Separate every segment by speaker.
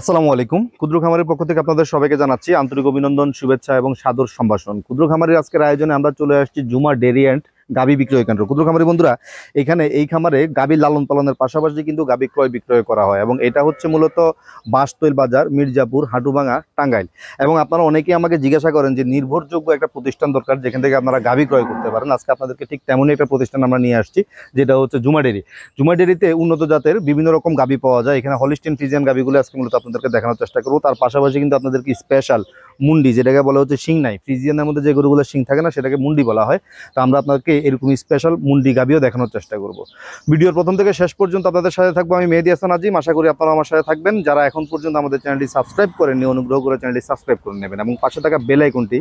Speaker 1: আসসালামু আলাইকুম ক্ষুদ্র খামারের পক্ষ থেকে আপনাদের সবাইকে জানাচ্ছি আন্তরিক অভিনন্দন শুভেচ্ছা এবং সাদর সম্ভাষণ ক্ষুদ্র খামারের আজকের আয়োজনে আমরা চলে আসছি জুমা ডেরিয়েন্ট গাবি বিক্রয় কেন্দ্র ক্ষুদ্র খামারি বন্ধুরা এখানে এই খামারে গাবি লালন পালনের পাশাপাশি কিন্তু গাবি ক্রয় বিক্রয় করা হয় এবং এটা হচ্ছে মূলত বাঁশতৈল বাজার মির্জাপুর হাঁটুভাঙা টাঙ্গাইল এবং আপনারা অনেকেই আমাকে জিজ্ঞাসা করেন যে নির্ভরযোগ্য একটা প্রতিষ্ঠান দরকার যেখান থেকে আপনারা গাবি ক্রয় করতে পারেন আজকে আপনাদেরকে ঠিক তেমনই একটা প্রতিষ্ঠান আমরা নিয়ে আসছি যেটা হচ্ছে জুমা ডেরি উন্নত জাতের বিভিন্ন রকম গাবি পাওয়া যায় এখানে হলিস্টিন ফিজিয়ান গাবিগুলো আজকে মূলত আপনাদেরকে দেখানোর চেষ্টা করবো তার পাশাপাশি কিন্তু আপনাদেরকে স্পেশাল মুন্ডি যেটাকে বলা হচ্ছে শিং নাই ফ্রিজিয়ানের মধ্যে যে গরুগুলো শিং থাকে না সেটাকে মুন্ডি বলা হয় তো আমরা আপনাকে এরকম স্পেশাল মুন্ডি গাভিও দেখানোর চেষ্টা করব ভিডিওর প্রথম থেকে শেষ পর্যন্ত আপনাদের সাথে থাকবো আমি মেহেদি হাসান আজিম আশা করি আপনারা আমার সাথে থাকবেন যারা এখন পর্যন্ত আমাদের চ্যানেলটি সাবস্ক্রাইব করেননি অনুগ্রহ করে চ্যানেলটি সাবস্ক্রাইব করে নেবেন এবং পাশে থাকা বেলাইকনটি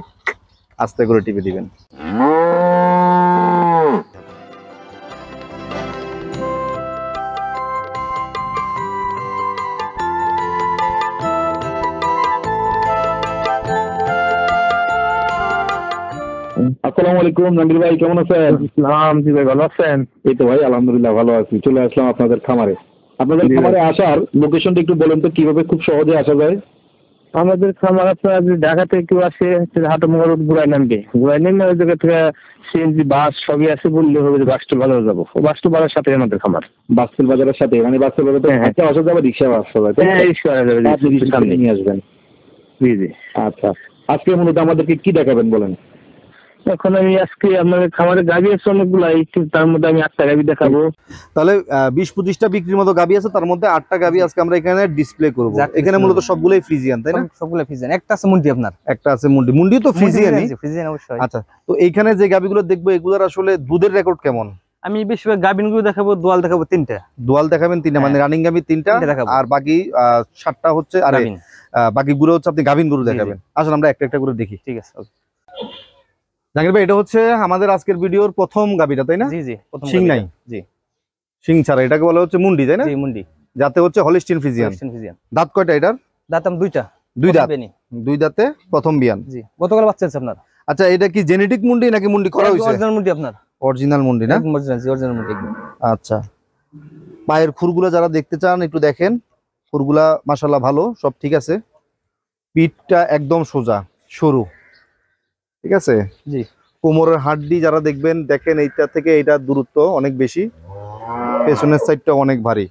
Speaker 1: আস্তে করে টিপে দিবেন আলাইকুম ভাই কেমন আছেন ইসলাম জি ভাই ভালো আছেন এই তো ভাই আলহামদুলিল্লাহ ভালো আছি চলে আসলাম আপনাদের খামারে আপনাদের খামারে আসার লোকেশনটা একটু বলেন তো কিভাবে খুব সহজে আসা যায় আমাদের খামার আপনার ঢাকা থেকে কেউ আসে রোড নামবে ওই জায়গা থেকে সিএনজি বাস সবই আছে বললে হবে যে বাস্তুল বাজারে যাবো বাস্তুল বাজারের সাথে আমাদের খামার বাস্তুল বাজারের সাথে মানে বাস্তুল বাজারে হ্যাঁ, হ্যাঁ। আসা যাবে হ্যাঁ, রিক্সা আসা হ্যাঁ রিক্সা যাবে নিয়ে আসবেন জি জি আচ্ছা আজকে মূলত আমাদেরকে কি দেখাবেন বলেন এখন আমি আজকে খামারে আছে তার মধ্যে আমি আটটা দেখাবো তাহলে বিশ পঁচিশটা বিক্রির মতো গাভী আছে তার মধ্যে আটটা গাভী আজকে আমরা এখানে ডিসপ্লে করবো এখানে মূলত সবগুলোই ফ্রিজিয়ান তাই না সবগুলো ফ্রিজিয়ান একটা আছে মুন্ডি আপনার একটা আছে মুন্ডি মুন্ডি তো ফ্রিজিয়ানই ফ্রিজিয়ান অবশ্যই আচ্ছা তো এইখানে যে দেখবো এগুলোর আসলে দুধের রেকর্ড কেমন আমি বেশিরভাগ গাবিনগুলো দেখাবো দোয়াল দেখাবো তিনটা দোয়াল দেখাবেন তিনটা মানে রানিং হ্যাঁ। গাবি তিনটা আর বাকি সাতটা হচ্ছে আর বাকিগুলো হচ্ছে আপনি গাবিন গরু দেখাবেন আসলে আমরা একটা একটা করে দেখি ঠিক আছে জাকির ভাই এটা হচ্ছে আমাদের আজকের ভিডিওর প্রথম গাবিটা তাই না জি জি সিং নাই জি সিং ছাড়া এটাকে বলা হচ্ছে মুন্ডি তাই না জি মুন্ডি যাতে হচ্ছে হলিস্টিন ফিজিয়ান দাঁত কয়টা এটার দাঁত আমি দুইটা দুই দাঁত দুই দাঁতে প্রথম বিয়ান জি গতকাল বাচ্চা আছে আপনার আচ্ছা এটা কি জেনেটিক মুন্ডি নাকি মুন্ডি করা হয়েছে অরিজিনাল মুন্ডি আপনার অরিজিনাল মুন্ডি না অরিজিনাল অরিজিনাল মুন্ডি আচ্ছা পায়ের খুরগুলা যারা দেখতে চান একটু দেখেন খুরগুলা মাশাআল্লাহ ভালো সব ঠিক আছে পিঠটা একদম সোজা সরু ঠিক আছে জি কোমরের হাড্ডি যারা দেখবেন দেখেন এইটা থেকে এটা দূরত্ব অনেক বেশি পেছনের সাইডটা অনেক ভারী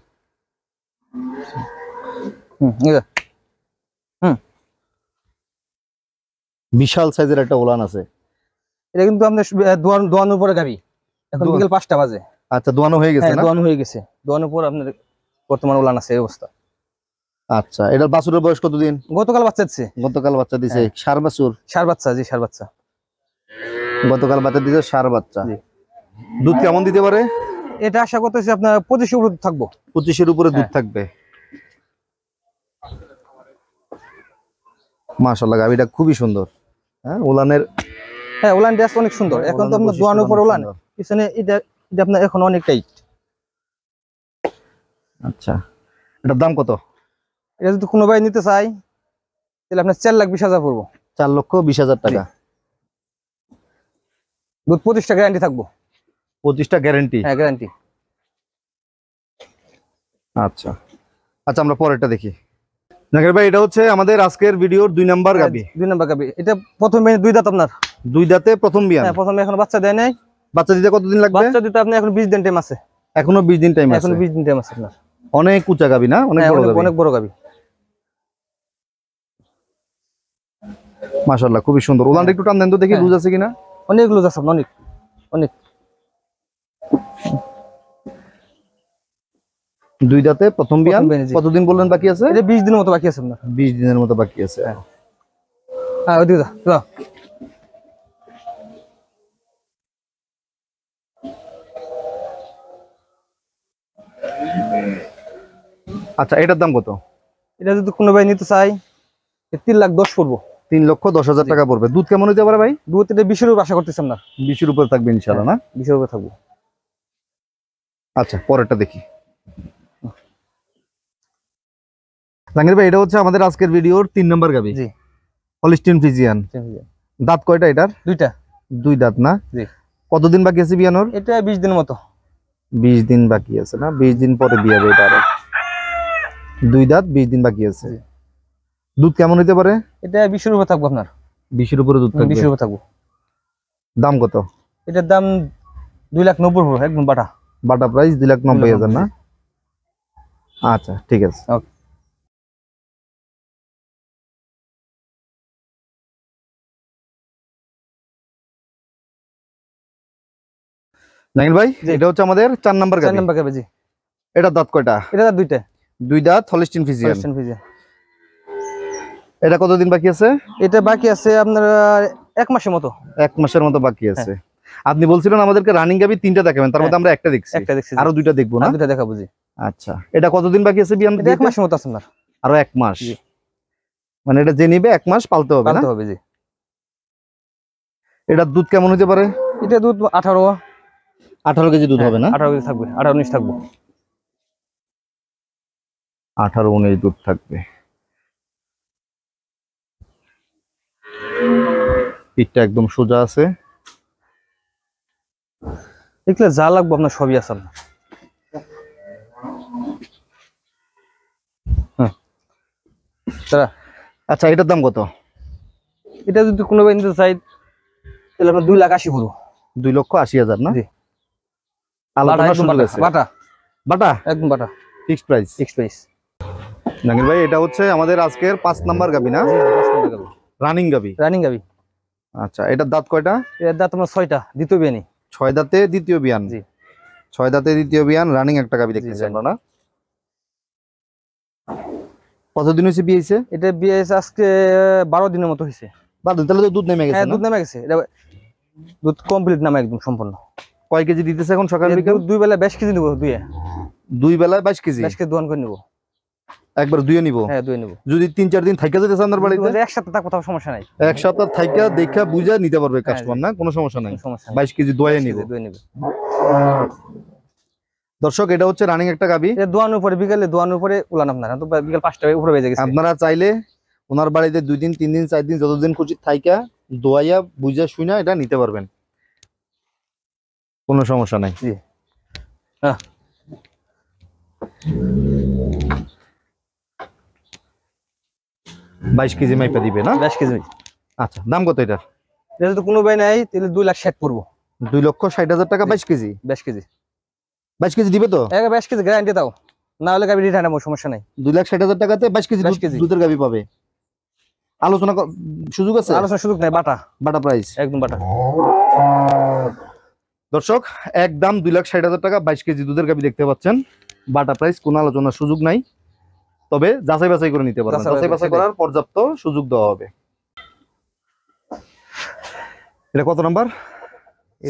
Speaker 1: বিশাল সাইজের একটা ওলান আছে এটা কিন্তু আমাদের দোয়ানোর পরে গাবি এখন বিকেল পাঁচটা বাজে আচ্ছা দোয়ানো হয়ে গেছে হ্যাঁ, দোয়ানো হয়ে গেছে দোয়ানোর পর আপনার বর্তমান ওলান আছে এই অবস্থা আচ্ছা এটা বাসুরের বয়স কতদিন গতকাল বাচ্চা দিচ্ছে গতকাল বাচ্চা দিছে হ্যাঁ। সার বাছুর সার বাচ্চা জি সার বাচ্চা গতকাল বাচ্চা দিয়েছে সার বাচ্চা দুধ কেমন দিতে পারে এটা আশা করতেছি আপনার পঁচিশের উপরে দুধ থাকবো পঁচিশের উপরে দুধ হ্যাঁ। থাকবে মাশাল্লাহ গাভিটা খুবই সুন্দর হ্যাঁ ওলানের হ্যাঁ ওলান ড্যাস অনেক সুন্দর এখন তো আপনার দোয়ানোর উপর ওলান পিছনে এটা এটা আপনার এখন অনেক টাইট আচ্ছা এটার দাম কত এটা যদি কোনো ভাই নিতে চাই তাহলে আপনার চার লাখ বিশ হাজার পড়বো চার লক্ষ বিশ হাজার টাকা দুধ পঁচিশটা গ্যারান্টি থাকবো পঁচিশটা গ্যারান্টি হ্যাঁ গ্যারান্টি আচ্ছা আচ্ছা আমরা পরেরটা দেখি জাকির ভাই এটা হচ্ছে আমাদের আজকের ভিডিওর দুই নাম্বার হ্যাঁ, গাবি দুই নাম্বার গাবি এটা প্রথম দুই দাঁত আপনার দুই দাঁতে প্রথম বিয়ান হ্যাঁ প্রথমে এখন বাচ্চা দেয় নাই বাচ্চা দিতে কতদিন লাগবে বাচ্চা দিতে আপনি এখন 20 দিন টাইম আছে এখনো 20 দিন টাইম আছে এখনো 20 দিন টাইম আছে আপনার অনেক উঁচা গাবি না অনেক হ্যাঁ, বড় গাবি অনেক বড় গাবি মাশাআল্লাহ খুবই সুন্দর উলানটা একটু টান দেন তো দেখি হ্যাঁ। লুজ আছে কিনা অনেকগুলো যাচ্ছে অনেক অনেক দুই দাঁতে প্রথম বিয়ান কতদিন বললেন বাকি আছে এটা 20 দিনের মতো বাকি আছে আপনার 20 দিনের মতো বাকি আছে হ্যাঁ, হ্যাঁ ওদিকে যা যা আচ্ছা এটার দাম কত এটা যদি কোনো ভাই নিতে চাই 3 লাখ 10 পড়বো তিন লক্ষ দশ হাজার টাকা পড়বে দুধ কেমন হতে পারে ভাই দুধ এটা বিশের উপর আশা করতেছেন না বিশের উপরে থাকবে ইনশাল্লাহ না হ্যাঁ, বিশের উপরে থাকবো আচ্ছা পরেরটা দেখি জাহাঙ্গীর ভাই এটা হচ্ছে আমাদের আজকের ভিডিওর তিন নম্বর গাবি হলিস্টিন ফিজিয়ান দাঁত কয়টা এটার দুইটা দুই দাঁত না কতদিন বাকি আছে বিয়ানোর এটা বিশ দিন মতো বিশ দিন বাকি আছে না বিশ দিন পরে বিয়াবে এটা দুই দাঁত বিশ দিন বাকি আছে দুধ কেমন হইতে পারে এটা বিশ উপরে থাকবো আপনার বিশ উপরে দুধ বিশ রুপে থাকবো দাম কত এটার দাম দুই লাখ নব্বই একদম বাটা বাটা প্রাইস দুই লাখ নব্বই হাজার না আচ্ছা ঠিক আছে ওকে নাইল ভাই এটা হচ্ছে আমাদের চার নাম্বার গাড়ি চার নাম্বার এটা দাঁত কয়টা এটা দুইটা দুই দাঁত হলিস্টিন ফিজিয়ান ফিজিয়া ফিজিয়ান এটা কতদিন বাকি আছে এটা বাকি আছে আপনার এক মাসের মতো এক মাসের মতো বাকি হ্যাঁ। আছে আপনি বলছিলেন আমাদেরকে রানিং গাবি তিনটা দেখাবেন তার হ্যাঁ। মধ্যে আমরা একটা দেখছি একটা দেখছি আরো দুইটা দেখবো না দুইটা দেখাবো জি আচ্ছা এটা কতদিন বাকি আছে বিয়ান এক মাসের মতো আছে আরো এক মাস মানে এটা যে নিবে এক মাস পালতে হবে পালতে হবে জি এটা দুধ কেমন হতে পারে এটা দুধ 18 18 কেজি দুধ হ্যাঁ, হবে না 18 কেজি থাকবে 18 19 থাকবে 18 19 দুধ থাকবে পিঠটা একদম সোজা আছে এগুলো যা লাগবে আপনার সবই আছে আপনার হ্যাঁ। আচ্ছা এটার দাম কত এটা যদি কোনো নিতে চাই তাহলে আপনার দুই লাখ আশি করবো দুই লক্ষ আশি হাজার না বাটা বাটা একদম বাটা ফিক্সড প্রাইস প্রাইস ভাই এটা হচ্ছে আমাদের আজকের পাঁচ নাম্বার গাবি না রানিং গাবি রানিং গাবি আচ্ছা এটার দাঁত কয়টা এর দাঁত তোমার ছয়টা দ্বিতীয় বিয়ানি ছয় দাঁতে দ্বিতীয় বিয়ান জি ছয় দাঁতে দ্বিতীয় বিয়ান রানিং একটা গাবি দেখতেছি আমরা না বিয়ে এটা বিয়ে আজকে বারো দিনের মতো হয়েছে বারো তাহলে তো দুধ নেমে গেছে হ্যাঁ, দুধ নেমে গেছে এটা দুধ কমপ্লিট নামে একদম সম্পূর্ণ কয় কেজি দিতেছে এখন সকাল বিকেল দুই বেলা বাইশ কেজি নেবো দুয়ে দুই বেলায় বাইশ কেজি বাইশ কেজি দোয়ান করে নিব একবার দুয়ে নিব হ্যাঁ দুয়ে নিব যদি তিন চার দিন থাইকা যেতে চান বাড়িতে এক সপ্তাহ কোথাও সমস্যা নাই এক সপ্তাহ থাকে দেখা বুঝা নিতে পারবে কাস্টমার হ্যাঁ, না কোনো সমস্যা নাই বাইশ কেজি দুয়ে নিব দুয়ে নিবে দর্শক এটা হচ্ছে রানিং একটা গাবি দোয়ানোর উপরে বিকালে দুয়ান উপরে উলান আপনারা হ্যাঁ, তো বিকাল পাঁচটা উপরে বেজে গেছে আপনারা চাইলে ওনার বাড়িতে দুই দিন তিন দিন চার দিন যতদিন খুশি থাইকা দোয়াইয়া বুঝা শুনা এটা নিতে পারবেন কোনো সমস্যা নাই হ্যাঁ বাইশ কেজি মাইপা দিবে না বাইশ কেজি আচ্ছা দাম কত এটার এটা যদি কোনো ভাই নাই তাহলে দুই লাখ ষাট পড়বো দুই লক্ষ ষাট হাজার টাকা বাইশ কেজি বাইশ কেজি বাইশ কেজি দিবে তো এক বাইশ কেজি গ্যারান্টি দাও না হলে গাবি রিটার্ন আমার সমস্যা নাই দুই লাখ ষাট হাজার টাকাতে বাইশ কেজি কেজি দুধের গাবি পাবে আলোচনা সুযোগ আছে আলোচনা সুযোগ নাই বাটা বাটা প্রাইস একদম বাটা দর্শক একদম দুই লাখ ষাট হাজার টাকা বাইশ কেজি দুধের গাবি দেখতে পাচ্ছেন বাটা প্রাইস কোনো আলোচনার সুযোগ নাই তবে যাচাই বাছাই করে নিতে পারবেন যাচাই বাছাই করার পর্যাপ্ত সুযোগ দেওয়া হবে এটা কত নাম্বার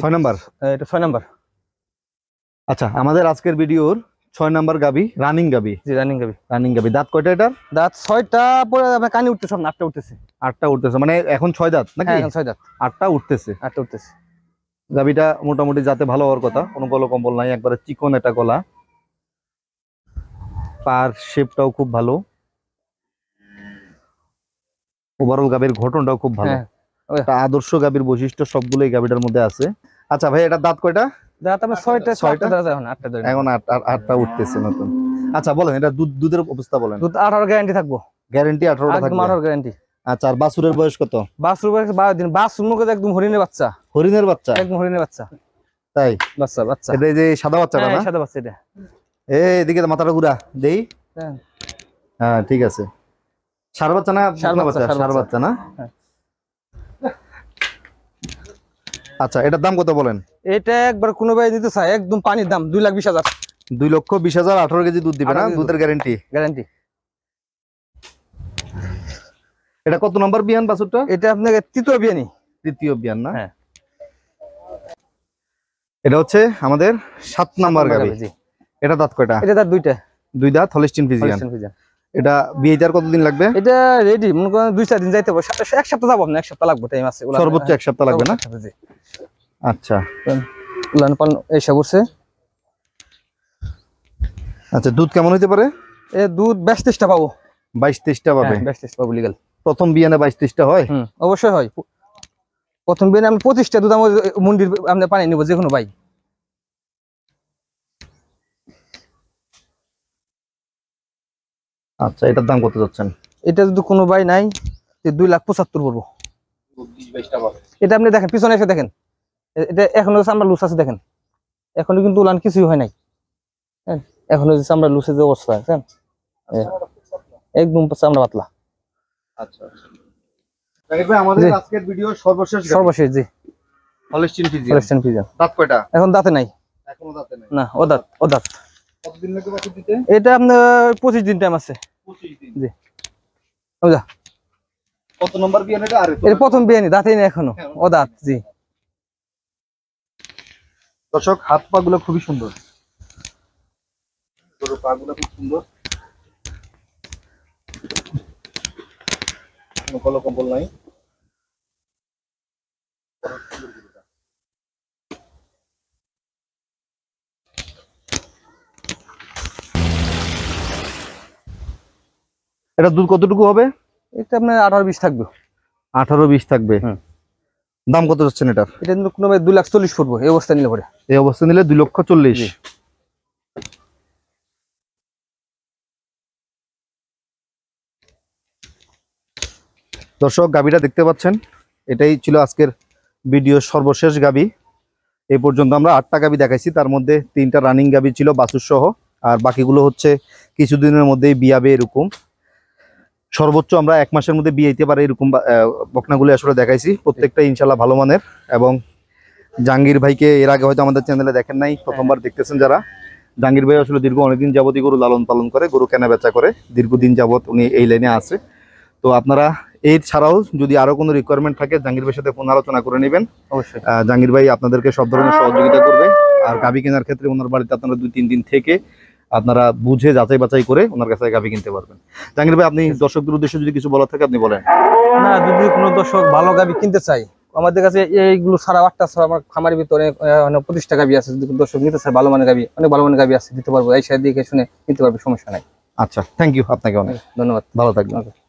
Speaker 1: ছয় নাম্বার হ্যাঁ, এটা ছয় নাম্বার আচ্ছা আমাদের আজকের ভিডিওর ছয় নাম্বার গাবি রানিং গাবি জি রানিং গাবি রানিং গাবি দাঁত কয়টা এটার দাঁত ছয়টা পরে আপনার কানে উঠতেছে আপনার আটটা উঠতেছে আটটা উঠতেছে মানে এখন ছয় দাঁত নাকি হ্যাঁ, এখন ছয় দাঁত আটটা উঠতেছে আটটা উঠতেছে গাবিটা মোটামুটি যাতে ভালো হওয়ার কথা কোনো গল কম্বল নাই একবারে চিকন এটা গলা পার শেপটাও খুব ভালো ওভারঅল গাবির ঘটনটাও খুব ভালো হ্যাঁ, আদর্শ গাবির বৈশিষ্ট্য এই গাবিটার মধ্যে আছে আচ্ছা ভাই এটা দাঁত কয়টা দাঁত আমার ছয়টা ছয়টা এখন আটটা এখন 8টা উঠতেছে নতুন আচ্ছা বলেন এটা দুধ দুধের অবস্থা বলেন দুধ 18 গ্যারান্টি থাকবো গ্যারান্টি 18 থাকবে 18 গ্যারান্টি আচ্ছা আর বাসুরের বয়স কত বাসুর বয়স 12 দিন বাসুর মুখে একদম হরিণের বাচ্চা হরিণের বাচ্চা একদম হরিণের বাচ্চা তাই বাচ্চা বাচ্চা এটা যে সাদা বাচ্চাটা হ্যাঁ, না সাদা বাচ্চা এটা এদিকে মাথাটা ঘুরা দেই হ্যাঁ।, হ্যাঁ ঠিক আছে সার বাচ্চা না সার বাচ্চা না হ্যাঁ। আচ্ছা এটার দাম কত বলেন এটা একবার কোনো ভাই দিতে চাই একদম পানির দাম দুই লাখ বিশ হাজার দুই লক্ষ বিশ হাজার আঠারো কেজি দুধ দিবে না দুধের গ্যারেন্টি গ্যারেন্টি এটা কত নম্বর বিহান বাছুরটা এটা আপনাকে তৃতীয় বিহানি তৃতীয় বিহান না হ্যাঁ। এটা হচ্ছে আমাদের সাত নম্বর গাড়ি এটা দাঁত কয়টা এটা দাঁত দুইটা দুই দাঁত হলিস্টিন ফিজিয়ান এটা বিয়ে যার কতদিন লাগবে এটা রেডি মনে করেন দুই চার দিন যাইতে পারবো এক সপ্তাহ যাবো না এক সপ্তাহ লাগবে টাইম আছে সর্বোচ্চ এক সপ্তাহ লাগবে না আচ্ছা উলান পালন এসে করছে আচ্ছা দুধ কেমন হইতে পারে এ দুধ বেশ তেইশটা পাবো বাইশ তেইশটা পাবে হ্যাঁ, বেশ তেইশ পাবো লিগ্যাল প্রথম বিয়ানে বাইশ তেইশটা হয় অবশ্যই হয় প্রথম বিয়ানে আমি পঁচিশটা দুধ আমার মন্দির আমরা পানি নিব যে কোনো ভাই আচ্ছা এটার দাম কত যাচ্ছেন এটা যদি কোনো ভাই নাই দুই লাখ পঁচাত্তর পড়বো এটা আপনি দেখেন পিছনে এসে দেখেন এটা এখনো আমরা লুস আছে দেখেন এখনো কিন্তু উলান কিছুই হয় নাই হ্যাঁ এখনো যে আমরা লুসের যে অবস্থা হ্যাঁ একদম আমরা পাতলা আচ্ছা, আচ্ছা। সর্বশেষ এখন দাঁতে নাই এখনো দাঁতে নাই না ও দাঁত ও দাঁত এটা আপনার পঁচিশ দিন টাইম আছে প্রথম বিয়ানি দাঁতই না এখনো হ্যাঁ, ও দাঁত জি দর্শক হাত পা গুলো খুবই সুন্দর গরুর পা গুলো খুব সুন্দর কোনো কম্বল নাই এটা দুধ কতটুকু হবে এটা আপনার আঠারো বিশ থাকবে আঠারো বিশ থাকবে দাম কত হচ্ছেন এটা এটা কিন্তু কোনো দু লাখ চল্লিশ পড়বো এই অবস্থা নিলে পরে এই অবস্থা নিলে দুই লক্ষ চল্লিশ দর্শক গাবিটা দেখতে পাচ্ছেন এটাই ছিল আজকের ভিডিও সর্বশেষ গাবি এ পর্যন্ত আমরা আটটা গাবি দেখাইছি তার মধ্যে তিনটা রানিং গাবি ছিল বাসুর সহ আর বাকিগুলো হচ্ছে কিছুদিনের মধ্যেই বিয়াবে এরকম সর্বোচ্চ আমরা এক মাসের মধ্যে বিয়ে দিতে পারি এরকম বকনাগুলি আসলে দেখাইছি প্রত্যেকটা ইনশাল্লাহ ভালো মানের এবং জাহাঙ্গীর ভাইকে এর আগে হয়তো আমাদের চ্যানেলে দেখেন নাই হ্যাঁ। প্রথমবার দেখতেছেন যারা জাহাঙ্গীর ভাই আসলে দীর্ঘ অনেকদিন যাবতই গরু লালন পালন করে গরু কেনা বেচা করে দীর্ঘদিন যাবত উনি এই লাইনে আছে তো আপনারা এর ছাড়াও যদি আরও কোনো রিকোয়ারমেন্ট থাকে জাহাঙ্গীর ভাইয়ের সাথে ফোন আলোচনা করে নেবেন অবশ্যই জাহাঙ্গীর ভাই আপনাদেরকে সব ধরনের সহযোগিতা করবে আর গাভী কেনার ক্ষেত্রে ওনার বাড়িতে আপনারা দুই তিন দিন থেকে আপনারা বুঝে যাচাই বাছাই করে ওনার কাছে গাভি কিনতে পারবেন জাহাঙ্গীর ভাই আপনি দর্শকদের উদ্দেশ্যে যদি কিছু বলার থাকে আপনি বলেন না যদি কোনো দর্শক ভালো গাভি কিনতে চাই আমাদের কাছে এইগুলো সারা আটটা সারা আমার খামারের ভিতরে অনেক প্রতিষ্ঠা গাভি আছে যদি দর্শক নিতে চায় ভালো মানে গাভি অনেক ভালো মানে গাভি আছে দিতে পারবো এই সাইড দিকে শুনে নিতে পারবে সমস্যা নাই আচ্ছা থ্যাংক ইউ আপনাকে অনেক ধন্যবাদ ভালো থাকবেন আচ্ছা।